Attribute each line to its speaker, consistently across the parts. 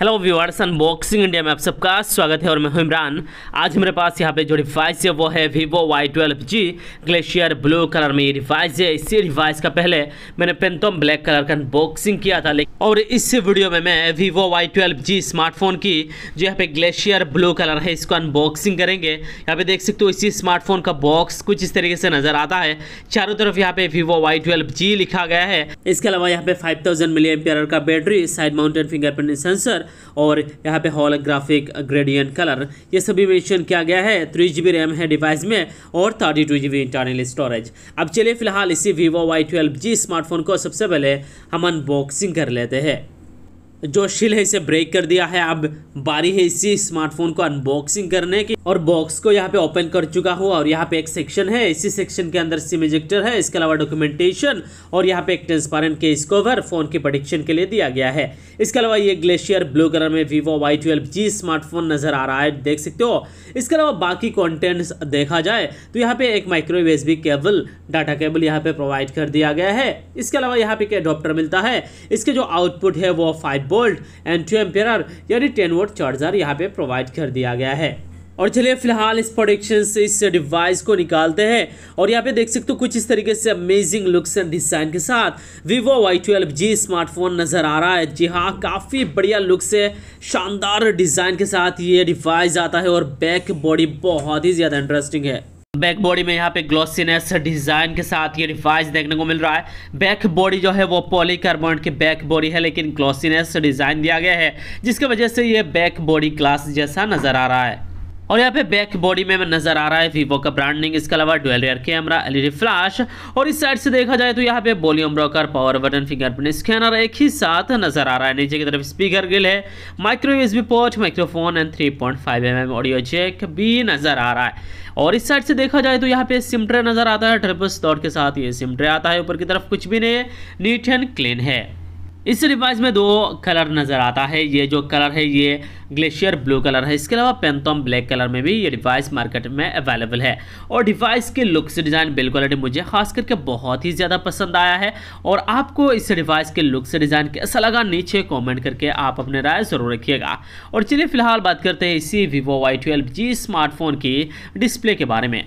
Speaker 1: hello viewers unboxing India में आप सबका स्वागत है और मैं हूं इमरान आज मेरे पास यहाँ पे जो रिवाइज है वो है Vivo Y twelve G glacier blue colour में ये रिवाइज है इसी रिवाइज का पहले मैंने पेंटोम ब्लैक कलर का अनबॉक्सिंग किया था लेकिन और इस वीडियो में मैं Vivo Y twelve G smartphone की जो यहाँ पे ग्लेशियर ब्लू कलर है इसको अनबॉक्सिंग करेंगे यहाँ पे देख सकते हो इसी स्मार्टफोन का बॉक्स कुछ इस तरीके से नजर आता है चारों तरफ यहाँ पे वीवो वाई ट्वेल्व जी लिखा गया है इसके अलावा यहाँ पे फाइव थाउजेंड मिली का battery side mounted fingerprint sensor और यहाँ पे ग्राफिक ग्रेडियंट कलर ये सभी मेंशन किया गया है थ्री जी रैम है डिवाइस में और थर्टी टू इंटरनल स्टोरेज अब चलिए फिलहाल इसी Vivo Y twelve G smartphone को सबसे पहले हम अनबॉक्सिंग कर लेते हैं जो शिल है इसे ब्रेक कर दिया है अब बारी है इसी स्मार्टफोन को अनबॉक्सिंग करने की और बॉक्स को यहाँ पे ओपन कर चुका हूँ और यहाँ पे एक सेक्शन है इसी सेक्शन के अंदर सिम इजेक्टर है इसके अलावा डॉक्यूमेंटेशन और यहाँ पे एक ट्रांसपेरेंट केस कवर फ़ोन के प्रोडिक्शन के लिए दिया गया है इसके अलावा ये ग्लेशियर ब्लू कलर में Vivo Y twelve G smartphone नज़र आ रहा है देख सकते हो इसके अलावा बाकी कॉन्टेंट्स देखा जाए तो यहाँ पे एक माइक्रोवेज भी केबल डाटा केबल यहाँ पे प्रोवाइड कर दिया गया है इसके अलावा यहाँ पे एक अडोप्टर मिलता है इसके जो आउटपुट है वो five volt and two ampere यानी टेन वोट चार्जर यहाँ पे प्रोवाइड कर दिया गया है और चलिए फिलहाल इस प्रोडक्शन से इस डिवाइस को निकालते हैं और यहाँ पे देख सकते हो कुछ इस तरीके से अमेजिंग लुक्स एंड डिज़ाइन के साथ vivo Y twelve G smartphone नज़र आ रहा है जी हाँ काफ़ी बढ़िया लुक से शानदार डिज़ाइन के साथ ये डिवाइस आता है और बैक बॉडी बहुत ही ज़्यादा इंटरेस्टिंग है बैक बॉडी में यहाँ पे ग्लोसिनेस डिजाइन के साथ ये रिवाइज देखने को मिल रहा है बैक बॉडी जो है वो पॉलीकार्बोनेट की बैक बॉडी है लेकिन ग्लोसिनेस डिजाइन दिया गया है जिसकी वजह से ये बैक बॉडी क्लास जैसा नजर आ रहा है और यहाँ पे बैक बॉडी में नजर आ रहा है वीवो का ब्रांडिंग इसके अलावा dual rear camera LED flash और इस साइड से देखा जाए तो यहाँ पे volume rocker power button fingerprint scanner एक ही साथ नजर आ रहा है नीचे की तरफ स्पीकर गिल है माइक्रो यूएसबी पोच microphone and three point audio jack भी नजर आ रहा है और इस साइड से देखा जाए तो यहाँ पे सिम ट्रे नजर आता है ट्रिपल स्टॉट के साथ ये सिम ट्रे आता है ऊपर की तरफ कुछ भी नहीं है नीट एंड क्लीन है इस डिवाइस में दो कलर नज़र आता है ये जो कलर है ये ग्लेशियर ब्लू कलर है इसके अलावा पेंथम ब्लैक कलर में भी ये डिवाइस मार्केट में अवेलेबल है और डिवाइस के लुक्स डिज़ाइन बिल क्वालिटी मुझे खास करके बहुत ही ज़्यादा पसंद आया है और आपको इस डिवाइस के लुक्स डिज़ाइन कैसा लगा नीचे कॉमेंट करके आप अपने राय ज़रूर रखिएगा और चलिए फिलहाल बात करते हैं इसी Vivo Y twelve G smartphone की डिस्प्ले के बारे में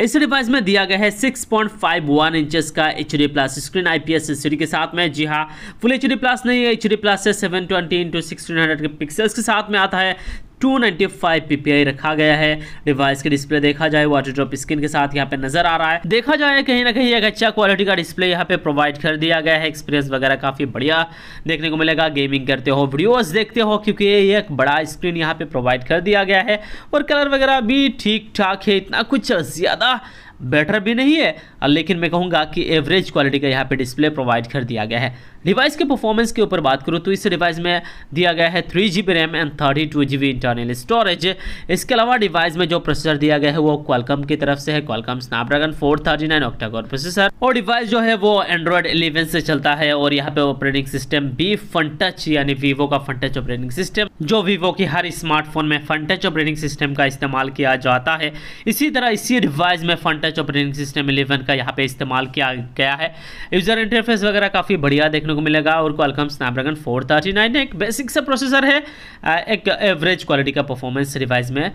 Speaker 1: इस डिवाइस में दिया गया है 6.51 इंचेस का H D plus screen IPS D के साथ में जी हाँ फुल एच डी प्लस नहीं है एच डी प्लस है seven twenty into sixteen hundred के पिक्सल्स के साथ में आता है 295 ppi रखा गया है डिवाइस के डिस्प्ले देखा जाए वाटर ड्रॉप स्क्रीन के साथ यहाँ पे नजर आ रहा है देखा जाए कहीं ना कहीं एक अच्छा क्वालिटी का डिस्प्ले यहाँ पे प्रोवाइड कर दिया गया है एक्सपीरियंस वगैरह काफ़ी बढ़िया देखने को मिलेगा गेमिंग करते हो वीडियोस देखते हो क्योंकि ये एक बड़ा स्क्रीन यहाँ पे प्रोवाइड कर दिया गया है और कलर वगैरह भी ठीक ठाक है इतना कुछ ज़्यादा बेटर भी नहीं है लेकिन मैं कहूँगा कि एवरेज क्वालिटी का यहाँ पे डिस्प्ले प्रोवाइड कर दिया गया है डिवाइस के परफॉर्मेंस के ऊपर बात करूँ तो इस डिवाइस में दिया गया है three G B RAM and thirty two G B internal storage इसके अलावा डिवाइस में जो प्रोसेसर दिया गया है वो क्वालकम की तरफ से है Qualcomm Snapdragon four thirty nine processor और डिवाइस जो है वो एंड्रॉयड इलेवन से चलता है और यहाँ पे ऑपरेटिंग सिस्टम बी फंट टच यानी वीवो का फंट टच ऑपरेटिंग सिस्टम जो वीवो के हर स्मार्टफोन में फन टच ऑपरेटिंग सिस्टम का इस्तेमाल किया जाता है इसी तरह इसी डिवाइस में Funtouch operating system eleven का यहाँ पे इस्तेमाल किया गया है यूज़र इंटरफेस वगैरह काफ़ी बढ़िया देखने को मिलेगा और Qualcomm Snapdragon four thirty nine एक बेसिक सा प्रोसेसर है एक एवरेज क्वालिटी का परफॉर्मेंस डिवाइस में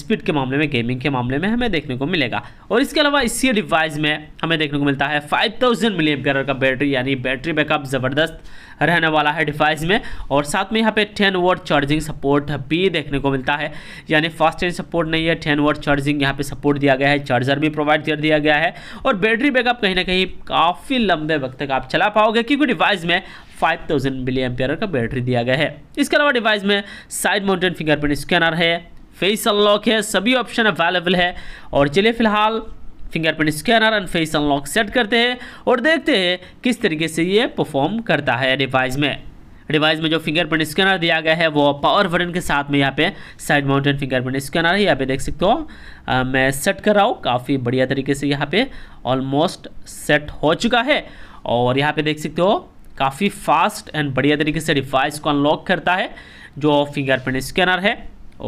Speaker 1: स्पीड के मामले में गेमिंग के मामले में हमें देखने को मिलेगा और इसके अलावा इसी डिवाइस में हमें देखने को मिलता है फाइव थाउजेंड का बैटरी यानी बैटरी बैकअप ज़बरदस्त रहने वाला है डिवाइस में और साथ में यहाँ पे टेन वोट चार्जिंग सपोर्ट भी देखने को मिलता है यानी फास्ट चार्ज सपोर्ट नहीं है टेन वोट चार्जिंग यहाँ पे सपोर्ट दिया गया है चार्जर भी प्रोवाइड कर दिया गया है और बैटरी बैकअप कहीं ना कहीं काफ़ी लंबे वक्त तक आप चला पाओगे क्योंकि डिवाइस में 5000 थाउजेंड मिली एम्पियर का बैटरी दिया गया है इसके अलावा डिवाइस में साइड माउंटेन फिंगरप्रिंट स्कैनर है फेस अनलॉक है सभी ऑप्शन अवेलेबल है और चलिए फिलहाल fingerprint scanner and face unlock set करते हैं और देखते हैं किस तरीके से ये परफॉर्म करता है डिवाइस में डिवाइस में जो फिंगरप्रिंट स्कैनर दिया गया है वो पावर बटन के साथ में यहाँ पे साइड माउंटेन फिंगरप्रिंट स्कैनर है यहाँ पे देख सकते हो मैं सेट कर रहा हूँ काफ़ी बढ़िया तरीके से यहाँ पे ऑलमोस्ट सेट हो चुका है और यहाँ पे देख सकते हो काफ़ी फास्ट एंड बढ़िया तरीके से डिवाइस को अनलॉक करता है जो फिंगरप्रिंट स्कैनर है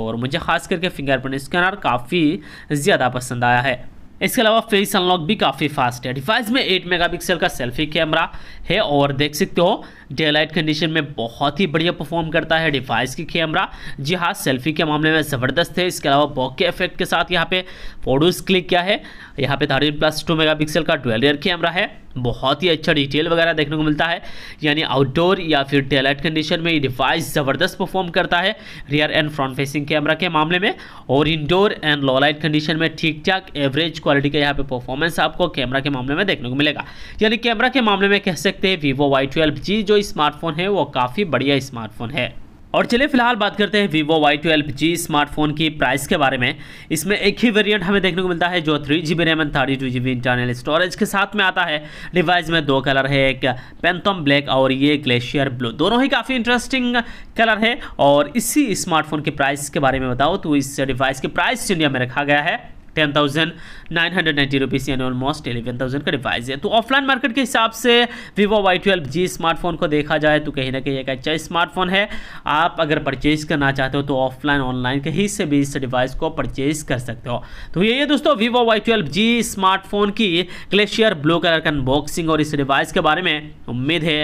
Speaker 1: और मुझे ख़ास करके फिंगरप्रिंट स्कैनर काफ़ी ज़्यादा पसंद आया है इसके अलावा फेस अनलॉक भी काफ़ी फास्ट है डिवाइस में 8 मेगापिक्सल का सेल्फी कैमरा है और देख सकते हो डे लाइट कंडीशन में बहुत ही बढ़िया परफॉर्म करता है डिवाइस की कैमरा जी हाँ सेल्फी के मामले में ज़बरदस्त है इसके अलावा बॉके इफेक्ट के साथ यहाँ पे फोटोज़ क्लिक किया है यहाँ पे थर्टीन प्लस टू मेगा का ट्वेल्व ईयर कैमरा है बहुत ही अच्छा डिटेल वगैरह देखने को मिलता है यानी आउटडोर या फिर डेलाइट कंडीशन में ये डिवाइस ज़बरदस्त परफॉर्म करता है rear and front facing camera के मामले में और इंडोर एंड लोलाइट कंडीशन में ठीक ठाक एवरेज क्वालिटी का यहाँ पे परफॉर्मेंस आपको कैमरा के मामले में देखने को मिलेगा यानी कैमरा के मामले में कह सकते हैं वीवो वाई जी जो स्मार्टफोन है वो काफ़ी बढ़िया स्मार्टफोन है और चलिए फिलहाल बात करते हैं Vivo Y twelve G smartphone की प्राइस के बारे में इसमें एक ही वेरिएंट हमें देखने को मिलता है जो three G B RAM and thirty two G B internal storage के साथ में आता है डिवाइस में दो कलर है एक पेंथम ब्लैक और ये ग्लेशियर ब्लू दोनों ही काफ़ी इंटरेस्टिंग कलर है और इसी स्मार्टफोन के प्राइस के बारे में बताओ तो इस डिवाइस की प्राइस इंडिया में रखा गया है ten thousand nine hundred ninety rupees यानी ऑलमोस्ट एलेवन थाउजेंड का डिवाइस है तो ऑफलाइन मार्केट के हिसाब से Vivo Y twelve G smartphone को देखा जाए तो कहीं ना कहीं एक अच्छा स्मार्टफोन है आप अगर परचेज करना चाहते हो तो ऑफलाइन ऑनलाइन कहीं से भी इस डिवाइस को परचेज कर सकते हो तो यही है दोस्तों Vivo Y twelve G smartphone की ग्लेशियर ब्लू कलर का अनबॉक्सिंग और इस डिवाइस के बारे में उम्मीद है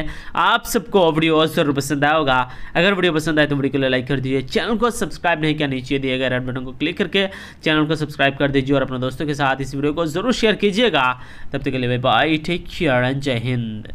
Speaker 1: आप सबको वीडियो जरूर पसंद आया होगा अगर वीडियो पसंद आए तो वीडियो को लाइक कर दीजिए चैनल को सब्सक्राइब नहीं किया नीचे दिए गए रेड बटन को क्लिक करके चैनल को सब्सक्राइब कर दीजिए दीजिए और अपने दोस्तों के साथ इस वीडियो को ज़रूर शेयर कीजिएगा तब तक के लिए बाय टेक केयर एंड जय हिंद